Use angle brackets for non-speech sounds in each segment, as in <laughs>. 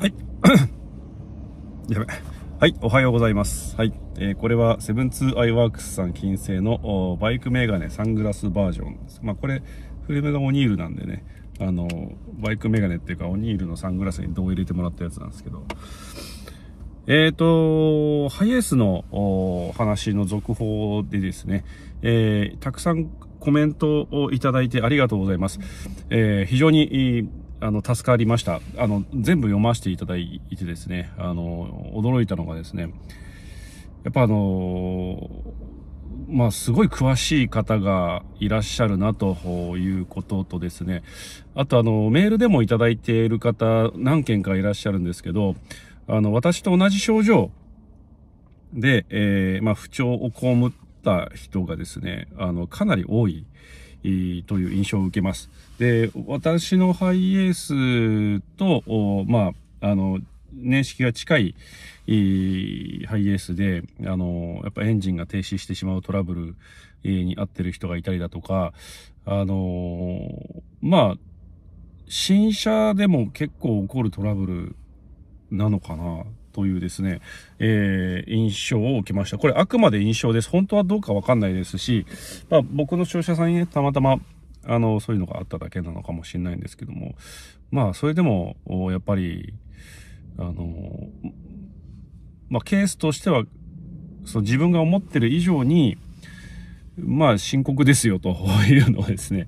はい。<coughs> やべ。はい、おはようございます。はい。えー、これは、セブンツーアイワークスさん金製のバイクメガネサングラスバージョンです。まあ、これ、フレームがオニールなんでね、あの、バイクメガネっていうか、オニールのサングラスに銅入れてもらったやつなんですけど、えっ、ー、と、ハイエースの話の続報でですね、えー、たくさんコメントをいただいてありがとうございます。えー、非常にあの、助かりました。あの、全部読ませていただいてですね、あの、驚いたのがですね、やっぱあの、まあ、すごい詳しい方がいらっしゃるなということとですね、あとあの、メールでもいただいている方何件かいらっしゃるんですけど、あの、私と同じ症状で、えー、まあ、不調を被った人がですね、あの、かなり多い。という印象を受けます。で、私のハイエースと、まあ、あの、年式が近いハイエースで、あの、やっぱエンジンが停止してしまうトラブルに遭ってる人がいたりだとか、あの、まあ、新車でも結構起こるトラブルなのかなというですね、えー、印象を受けました。これあくまで印象です。本当はどうかわかんないですし、まあ、僕の商社さんにね、たまたま、あの、そういうのがあっただけなのかもしれないんですけども、まあ、それでも、やっぱり、あの、まあ、ケースとしては、その自分が思ってる以上に、まあ、深刻ですよと <laughs> いうのはですね、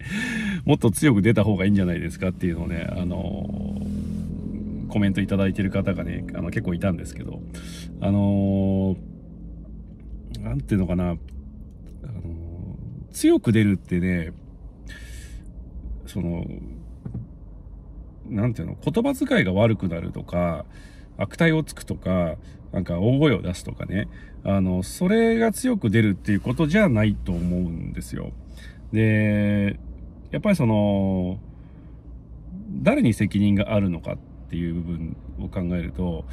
もっと強く出た方がいいんじゃないですかっていうのをね、あのコメントいただいてる方がね、あの結構いたんですけど、あのー、なんていうのかな、あのー、強く出るってね、その、なんていうの、言葉遣いが悪くなるとか、悪態をつくとか、なんか大声を出すとかね、あの、それが強く出るっていうことじゃないと思うんですよ。で、やっぱりその、誰に責任があるのかっっていう部分を考えると、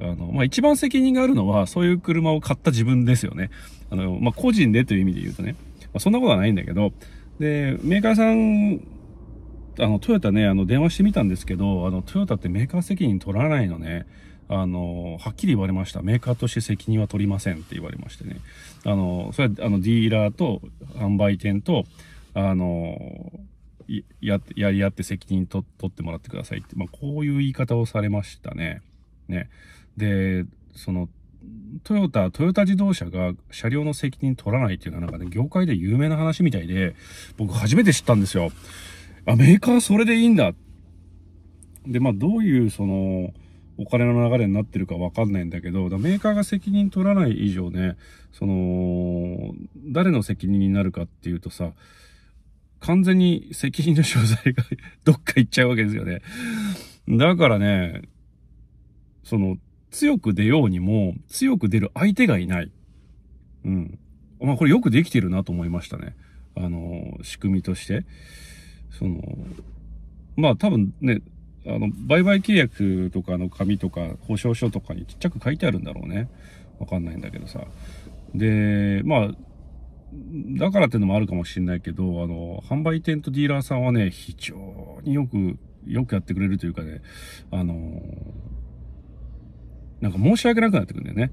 あの、まあ、一番責任があるのは、そういう車を買った自分ですよね。あの、まあ、個人でという意味で言うとね。まあ、そんなことはないんだけど、で、メーカーさん、あの、トヨタね、あの、電話してみたんですけど、あの、トヨタってメーカー責任取らないのね。あの、はっきり言われました。メーカーとして責任は取りませんって言われましてね。あの、それは、あの、ディーラーと販売店と、あの、や、やり合って責任取ってもらってくださいって、まあ、こういう言い方をされましたね。ね。で、その、トヨタ、トヨタ自動車が車両の責任取らないっていうのはなんかね、業界で有名な話みたいで、僕初めて知ったんですよ。あ、メーカーそれでいいんだ。で、まあ、どういうその、お金の流れになってるかわかんないんだけど、メーカーが責任取らない以上ね、その、誰の責任になるかっていうとさ、完全に責任の所在が <laughs> どっか行っちゃうわけですよね。だからね、その、強く出ようにも、強く出る相手がいない。うん。まあ、これよくできてるなと思いましたね。あの、仕組みとして。その、まあ多分ね、あの、売買契約とかの紙とか、保証書とかにちっちゃく書いてあるんだろうね。わかんないんだけどさ。で、まあ、だからっていうのもあるかもしれないけど、あの、販売店とディーラーさんはね、非常によく、よくやってくれるというかね、あの、なんか申し訳なくなってくるんだよね。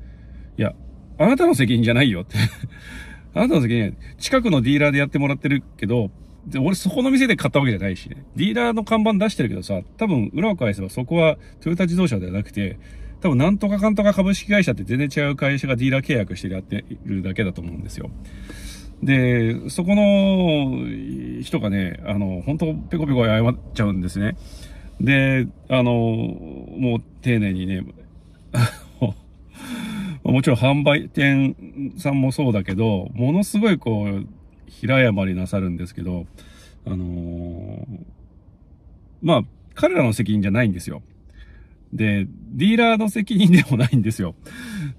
いや、あなたの責任じゃないよって <laughs> あなたの責任、近くのディーラーでやってもらってるけど、で俺そこの店で買ったわけじゃないしね。ディーラーの看板出してるけどさ、多分裏を返せばそこはトヨタ自動車ではなくて、多分なんとかかんとか株式会社って全然違う会社がディーラー契約してやってるだけだと思うんですよ。で、そこの人がね、あの、本当ペコペコ謝っちゃうんですね。で、あの、もう丁寧にね、<laughs> もちろん販売店さんもそうだけど、ものすごいこう、平謝りなさるんですけど、あのー、まあ、彼らの責任じゃないんですよ。で、ディーラーの責任でもないんですよ。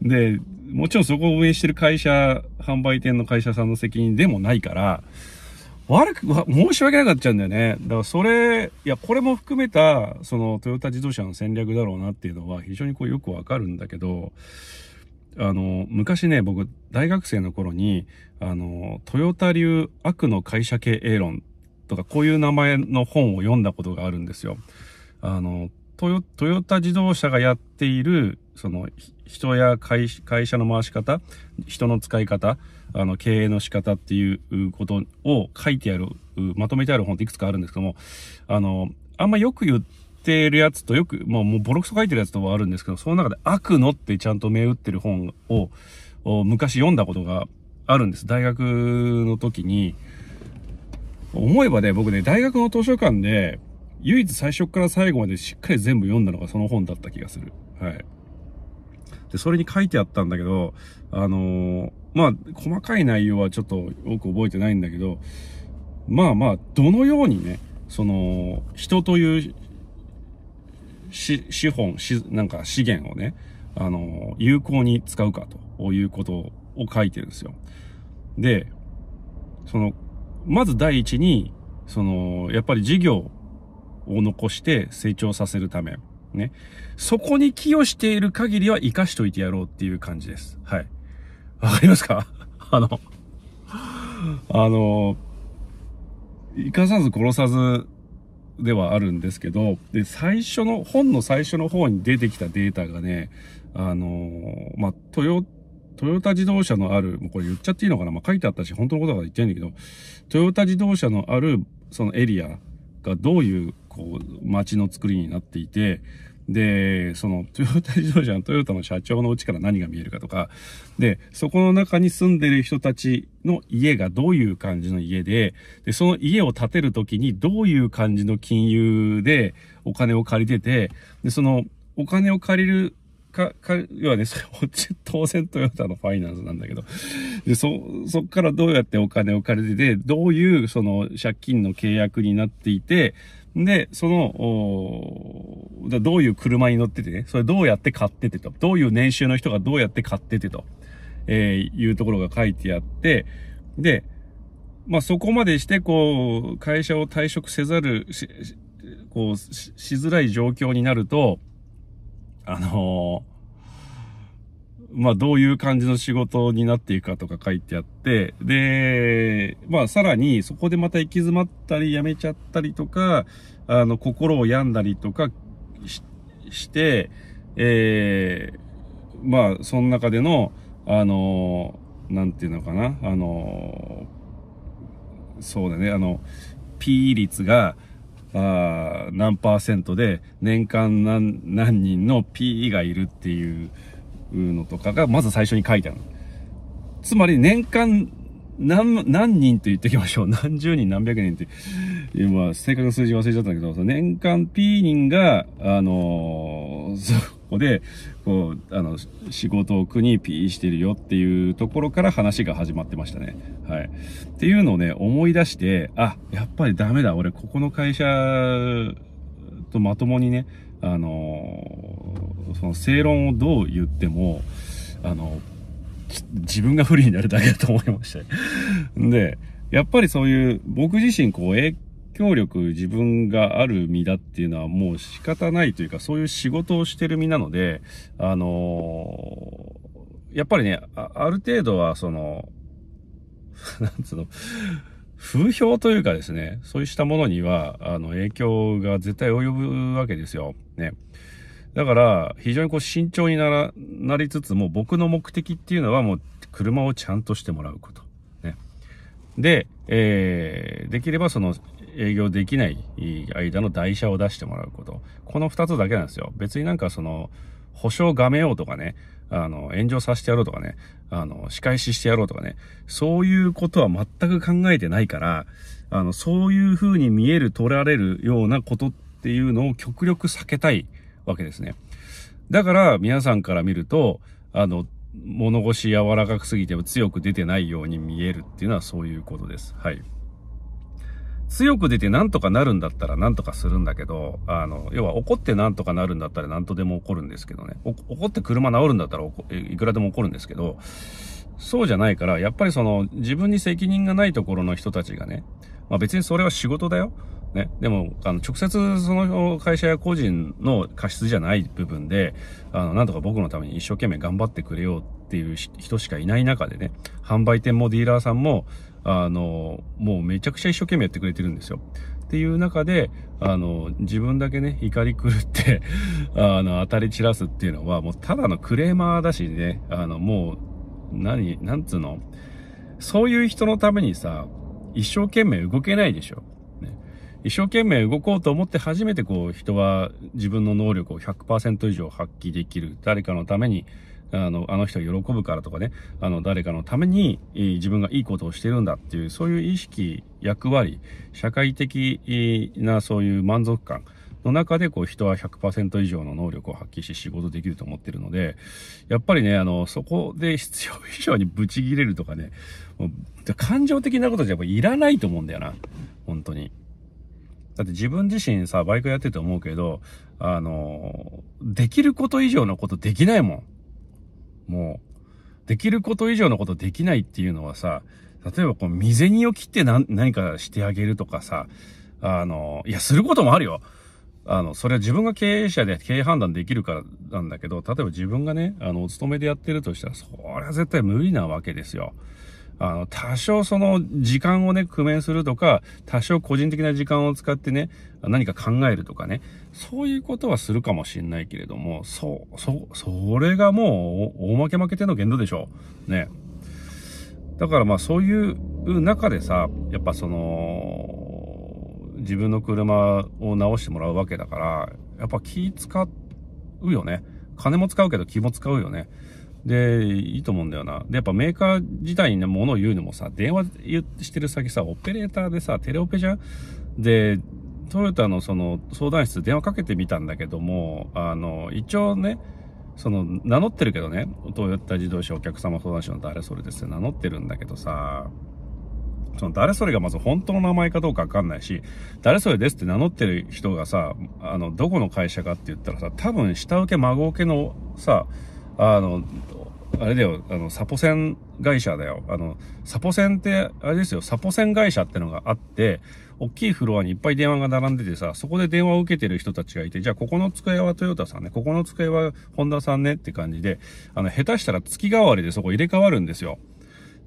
で、もちろんそこを運営してる会社、販売店の会社さんの責任でもないから、悪く、申し訳なかったんだよね。だからそれ、いや、これも含めた、そのトヨタ自動車の戦略だろうなっていうのは非常にこうよくわかるんだけど、あの、昔ね、僕、大学生の頃に、あの、トヨタ流悪の会社経営論とか、こういう名前の本を読んだことがあるんですよ。あの、トヨトヨタ自動車がやっている、その人や会社の回し方、人の使い方、あの経営の仕方っていうことを書いてある、まとめてある本っていくつかあるんですけども、あの、あんまよく言ってるやつとよく、もうもうボロクソ書いてるやつとはあるんですけど、その中で悪のってちゃんと銘打ってる本を昔読んだことがあるんです。大学の時に、思えばね、僕ね、大学の図書館で、唯一最初から最後までしっかり全部読んだのがその本だった気がする。はい。で、それに書いてあったんだけど、あのー、まあ、細かい内容はちょっと多く覚えてないんだけど、まあまあ、どのようにね、その、人という、資本、し、なんか資源をね、あの、有効に使うかということを書いてるんですよ。で、その、まず第一に、その、やっぱり事業を残して成長させるため、ね。そこに寄与している限りは生かしといてやろうっていう感じです。はい。わかりますか <laughs> あのあの、生かさず殺さずではあるんですけど、で、最初の、本の最初の方に出てきたデータがね、あの、まあ、トヨ、トヨタ自動車のある、もうこれ言っちゃっていいのかなまあ、書いてあったし、本当のことだから言ってゃうんだけど、トヨタ自動車のある、そのエリアがどういうこう、街の作りになっていて、で、その、トヨタ自動車のトヨタの社長のうちから何が見えるかとか、で、そこの中に住んでる人たちの家がどういう感じの家で、で、その家を建てるときにどういう感じの金融でお金を借りてて、で、その、お金を借りるか、か、要はね、それ、当然トヨタのファイナンスなんだけど、で、そ、そっからどうやってお金を借りてて、どういうその借金の契約になっていて、で、その、どういう車に乗っててね、それどうやって買っててと、どういう年収の人がどうやって買っててと、えー、いうところが書いてあって、で、まあ、そこまでして、こう、会社を退職せざる、し、こうし、しづらい状況になると、あのーまあ、どういう感じの仕事になっていくかとか書いてあって、で、まあ、さらに、そこでまた行き詰まったり、辞めちゃったりとか、あの、心を病んだりとかしして、ええー、まあ、その中での、あの、なんていうのかな、あの、そうだね、あの、P 率が、あ何パーセントで年間何何人の P がいるっていうのとかがまず最初に書いてある。つまり年間何、何人と言っておきましょう。<laughs> 何十人、何百人って。今、正確な数字忘れちゃったんだけど、その年間 P 人が、あのー、<laughs> そこで、こう、あの、仕事を苦に P してるよっていうところから話が始まってましたね。はい。っていうのをね、思い出して、あ、やっぱりダメだ。俺、ここの会社とまともにね、あのーその正論をどう言っても、あの、自分が不利になるだけだと思いました。<laughs> で、やっぱりそういう、僕自身こう影響力自分がある身だっていうのはもう仕方ないというか、そういう仕事をしてる身なので、あのー、やっぱりね、ある程度はその、<laughs> なんつうの、風評というかですね、そうしたものには、あの、影響が絶対及ぶわけですよ。ね。だから、非常にこう慎重になら、なりつつも、僕の目的っていうのはもう、車をちゃんとしてもらうこと。ね。で、えー、できればその、営業できない間の台車を出してもらうこと。この2つだけなんですよ。別になんかその、保証がめようとかね、あの、炎上させてやろうとかね、あの、仕返ししてやろうとかね、そういうことは全く考えてないから、あの、そういう風に見える、取られるようなことっていうのを極力避けたいわけですね。だから皆さんから見ると、あの、物腰柔らかくすぎても強く出てないように見えるっていうのはそういうことです。はい。強く出てなんとかなるんだったら何とかするんだけど、あの、要は怒ってなんとかなるんだったら何とでも怒るんですけどね。怒って車治るんだったらいくらでも怒るんですけど、そうじゃないから、やっぱりその自分に責任がないところの人たちがね、まあ別にそれは仕事だよ。ね。でも、あの、直接その会社や個人の過失じゃない部分で、あの、なんとか僕のために一生懸命頑張ってくれようっていう人しかいない中でね、販売店もディーラーさんも、あの、もうめちゃくちゃ一生懸命やってくれてるんですよ。っていう中で、あの、自分だけね、怒り狂って <laughs> あの、当たり散らすっていうのは、もうただのクレーマーだしね、あの、もう、何、なんつうの、そういう人のためにさ、一生懸命動けないでしょ。一生懸命動こうと思って初めてこう人は自分の能力を100%以上発揮できる。誰かのために、あの、あの人喜ぶからとかね、あの、誰かのために自分がいいことをしてるんだっていう、そういう意識、役割、社会的なそういう満足感、の中でこう人は100%以上の能力を発揮し仕事できると思ってるので、やっぱりね、あの、そこで必要以上にブチギレるとかね、感情的なことじゃやっぱいらないと思うんだよな。本当に。だって自分自身さ、バイクやってて思うけど、あの、できること以上のことできないもん。もう、できること以上のことできないっていうのはさ、例えばこう、身銭を切って何何かしてあげるとかさ、あの、いや、することもあるよ。あの、それは自分が経営者で経営判断できるからなんだけど、例えば自分がね、あの、お勤めでやってるとしたら、それは絶対無理なわけですよ。あの、多少その時間をね、工面するとか、多少個人的な時間を使ってね、何か考えるとかね、そういうことはするかもしんないけれども、そう、そ、それがもう、大負け負けての限度でしょう。ね。だからまあそういう中でさ、やっぱその、自分の車を直してもらうわけだから、やっぱ気使うよね。金も使うけど気も使うよね。で、いいと思うんだよな。で、やっぱメーカー自体にものを言うのもさ、電話してる先さ、オペレーターでさ、テレオペじゃんで、トヨタのその相談室電話かけてみたんだけども、あの、一応ね、その、名乗ってるけどね、トヨタ自動車お客様相談所の誰それですよ、名乗ってるんだけどさ、その誰それがまず本当の名前かどうかわかんないし、誰それですって名乗ってる人がさ、あの、どこの会社かって言ったらさ、多分下請け、孫請けのさ、あの、あれだよ、あの、サポセン会社だよ。あの、サポセンって、あれですよ、サポセン会社ってのがあって、大きいフロアにいっぱい電話が並んでてさ、そこで電話を受けてる人たちがいて、じゃあここの机はトヨタさんね、ここの机はホンダさんねって感じで、あの、下手したら月替わりでそこ入れ替わるんですよ。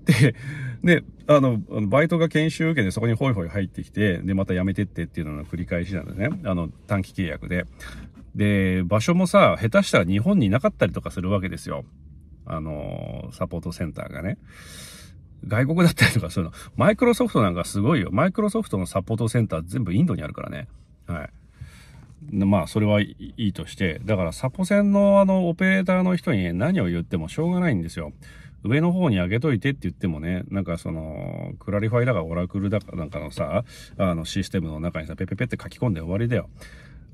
で、で、あの、バイトが研修受けてそこにホイホイ入ってきて、で、また辞めてってっていうのの繰り返しなんですね。あの、短期契約で。で、場所もさ、下手したら日本になかったりとかするわけですよ。あの、サポートセンターがね。外国だったりとかするの。マイクロソフトなんかすごいよ。マイクロソフトのサポートセンター全部インドにあるからね。はい。まあ、それはいいとして、だからサポセンのあの、オペレーターの人に、ね、何を言ってもしょうがないんですよ。上の方に上げといてって言ってもね、なんかその、クラリファイだかオラクルだかなんかのさ、あのシステムの中にさ、ペペペって書き込んで終わりだよ。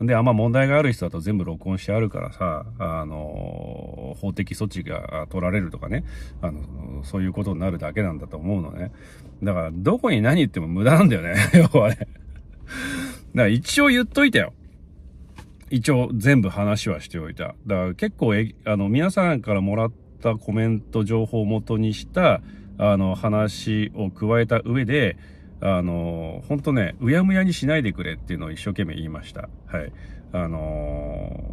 で、あんま問題がある人だと全部録音してあるからさ、あの、法的措置が取られるとかね、あの、そういうことになるだけなんだと思うのね。だから、どこに何言っても無駄なんだよね、<laughs> 要はね。だから一応言っといたよ。一応全部話はしておいた。だから結構え、あの、皆さんからもらったコメント情報を元にした、あの、話を加えた上で、あの、本当ね、うやむやにしないでくれっていうのを一生懸命言いました。はい。あの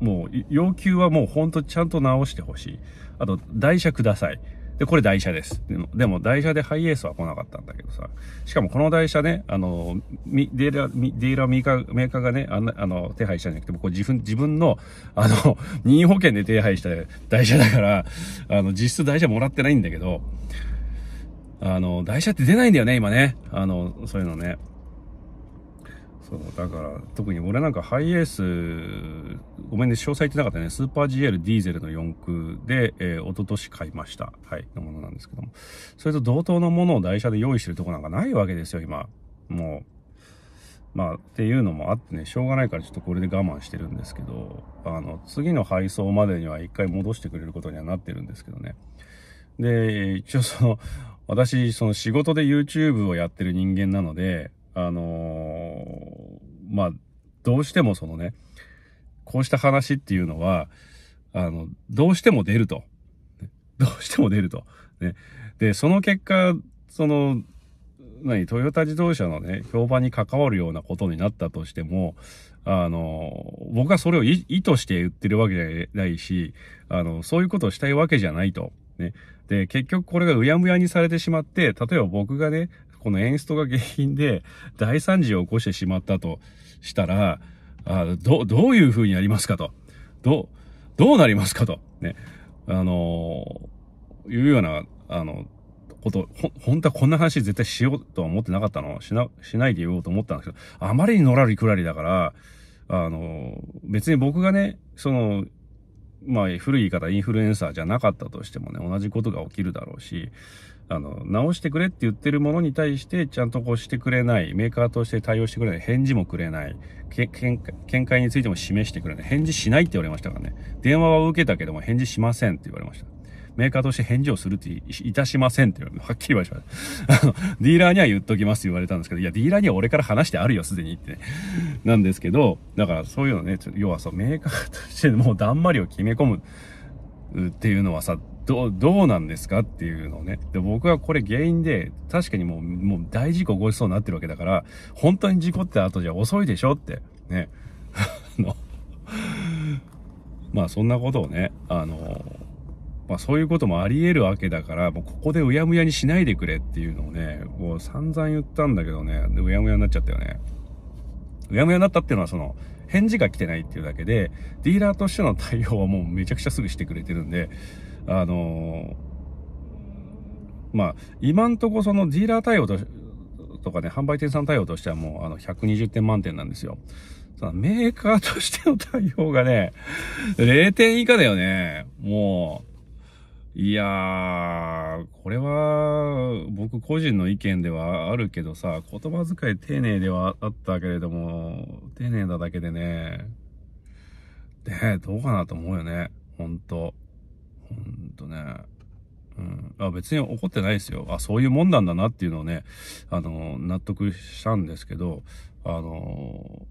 ー、もう、要求はもう本当ちゃんと直してほしい。あと、台車ください。で、これ台車です。でも、台車でハイエースは来なかったんだけどさ。しかもこの台車ね、あの、ディーラー、デーラーメーカー、メーカーがね、あの、手配したんじゃなくて、僕自分、自分の、あの、任意保険で手配した台車だから、あの、実質台車もらってないんだけど、あの、台車って出ないんだよね、今ね。あの、そういうのね。そう、だから、特に俺なんかハイエース、ごめんね、詳細言ってなかったね。スーパー GL ディーゼルの4駆で、えー、一昨年買いました。はい、のものなんですけども。それと同等のものを台車で用意してるとこなんかないわけですよ、今。もう。まあ、っていうのもあってね、しょうがないからちょっとこれで我慢してるんですけど、あの、次の配送までには一回戻してくれることにはなってるんですけどね。で、一応その、私、その仕事で YouTube をやってる人間なので、あのー、まあ、どうしてもそのね、こうした話っていうのは、あの、どうしても出ると。どうしても出ると。ね。で、その結果、その、何、トヨタ自動車のね、評判に関わるようなことになったとしても、あの、僕はそれを意図して言ってるわけじゃないし、あの、そういうことをしたいわけじゃないと。ね。で、結局これがうやむやにされてしまって、例えば僕がね、このエンストが原因で大惨事を起こしてしまったとしたら、あど、どういう風にやりますかと。どう、どうなりますかと。ね。あのー、いうような、あの、こと、ほ、本当はこんな話絶対しようとは思ってなかったの。しな、しないで言おうと思ったんですけど、あまりにのらりくらりだから、あの別に僕がね、その、まあ、古い言い方、インフルエンサーじゃなかったとしてもね、同じことが起きるだろうし、あの、直してくれって言ってるものに対して、ちゃんとこうしてくれない、メーカーとして対応してくれない、返事もくれない、け見見解についても示してくれない、返事しないって言われましたからね、電話は受けたけども返事しませんって言われました。メーカーとして返事をするっていたしませんってはっきり言われました。あの、ディーラーには言っときますって言われたんですけど、いや、ディーラーには俺から話してあるよ、すでにって、ね、なんですけど、だからそういうのね、要はそう、メーカーとしてもうだんまりを決め込むっていうのはさ、どう、どうなんですかっていうのをね。で、僕はこれ原因で、確かにもう、もう大事故起こしそうになってるわけだから、本当に事故って後じゃ遅いでしょって、ね。<laughs> あの、まあそんなことをね、あのーまあそういうこともあり得るわけだから、もうここでうやむやにしないでくれっていうのをね、もう散々言ったんだけどね、でうやむやになっちゃったよね。うやむやになったっていうのはその、返事が来てないっていうだけで、ディーラーとしての対応はもうめちゃくちゃすぐしてくれてるんで、あのー、まあ、今んとこそのディーラー対応ととかね、販売店さん対応としてはもうあの120点満点なんですよ。メーカーとしての対応がね、0点以下だよね。もう、いやー、これは、僕個人の意見ではあるけどさ、言葉遣い丁寧ではあったけれども、丁寧なだけでね、で、どうかなと思うよね。ほんと。ほんとね。うん。あ、別に怒ってないですよ。あ、そういうもんなんだなっていうのをね、あの、納得したんですけど、あの、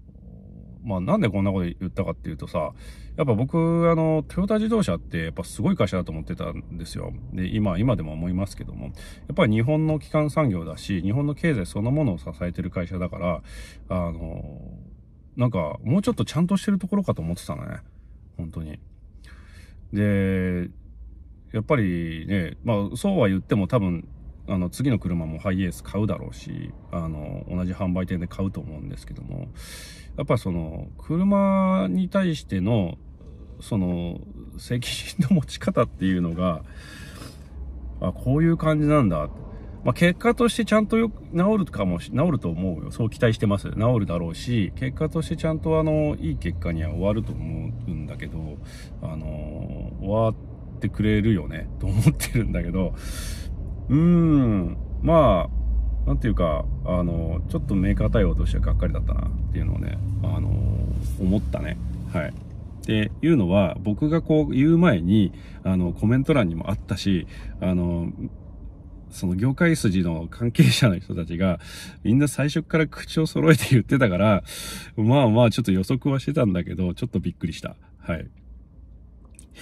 まあ、なんでこんなこと言ったかっていうとさ、やっぱ僕、あの、トヨタ自動車ってやっぱすごい会社だと思ってたんですよ。で、今、今でも思いますけども、やっぱり日本の基幹産業だし、日本の経済そのものを支えてる会社だから、あの、なんか、もうちょっとちゃんとしてるところかと思ってたのね。本当に。で、やっぱりね、まあ、そうは言っても多分、あの次の車もハイエース買うだろうしあの同じ販売店で買うと思うんですけどもやっぱその車に対してのその責任の持ち方っていうのがあこういう感じなんだ、まあ、結果としてちゃんとよ治るかもし治ると思うよそう期待してます治るだろうし結果としてちゃんとあのいい結果には終わると思うんだけどあの終わってくれるよねと思ってるんだけどうーん、まあ、なんていうか、あの、ちょっとメーカー対応としてはがっかりだったなっていうのをね、あの、思ったね。はい。っていうのは、僕がこう言う前に、あの、コメント欄にもあったし、あの、その業界筋の関係者の人たちが、みんな最初から口を揃えて言ってたから、まあまあちょっと予測はしてたんだけど、ちょっとびっくりした。はい。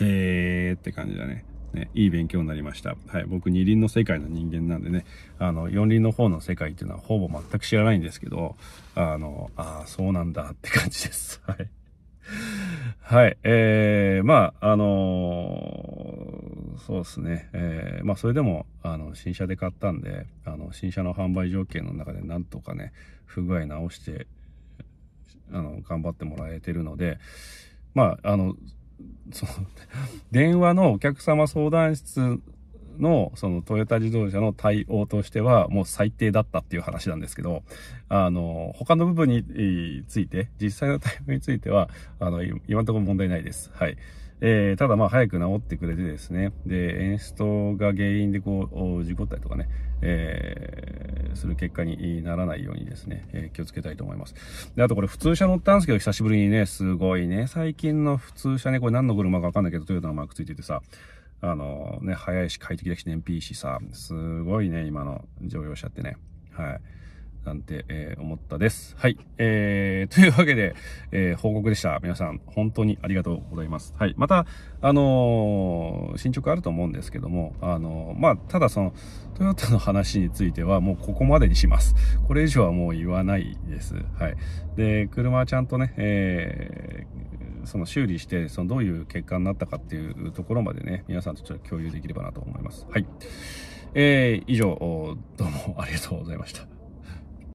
へーって感じだね。ね、いい勉強になりました。はい、僕二輪の世界の人間なんでね、あの、四輪の方の世界っていうのはほぼ全く知らないんですけど、あの、ああ、そうなんだって感じです。<laughs> はい。はい、えー、まあ、あのー、そうですね、えー、まあ、それでも、あの、新車で買ったんで、あの、新車の販売条件の中でなんとかね、不具合直して、あの、頑張ってもらえてるので、まあ、あの、その、<laughs> 電話のお客様相談室の、そのトヨタ自動車の対応としては、もう最低だったっていう話なんですけど、あの、他の部分について、実際の対応については、あの、今のところ問題ないです。はい。えー、ただまあ早く治ってくれてですね、で、演出が原因でこう、事故ったりとかね、えー、する結果にならないようにですね、えー、気をつけたいと思います。で、あとこれ普通車乗ったんですけど、久しぶりにね、すごいね、最近の普通車ね、これ何の車かわかんないけど、トヨタのマークついててさ、あのね、速いし快適だし燃費いいしさ、すごいね、今の乗用車ってね。はい。なんて、えー、思ったです。はい。えー、<laughs> というわけで、えー、報告でした。皆さん、本当にありがとうございます。はい。また、あのー、進捗あると思うんですけども、あのー、まあ、ただその、トヨタの話についてはもうここまでにします。これ以上はもう言わないです。はい。で、車はちゃんとね、えー、その修理して、そのどういう結果になったかっていうところまでね、皆さんとちょっと共有できればなと思います。はい。えー、以上、どうもありがとうございました。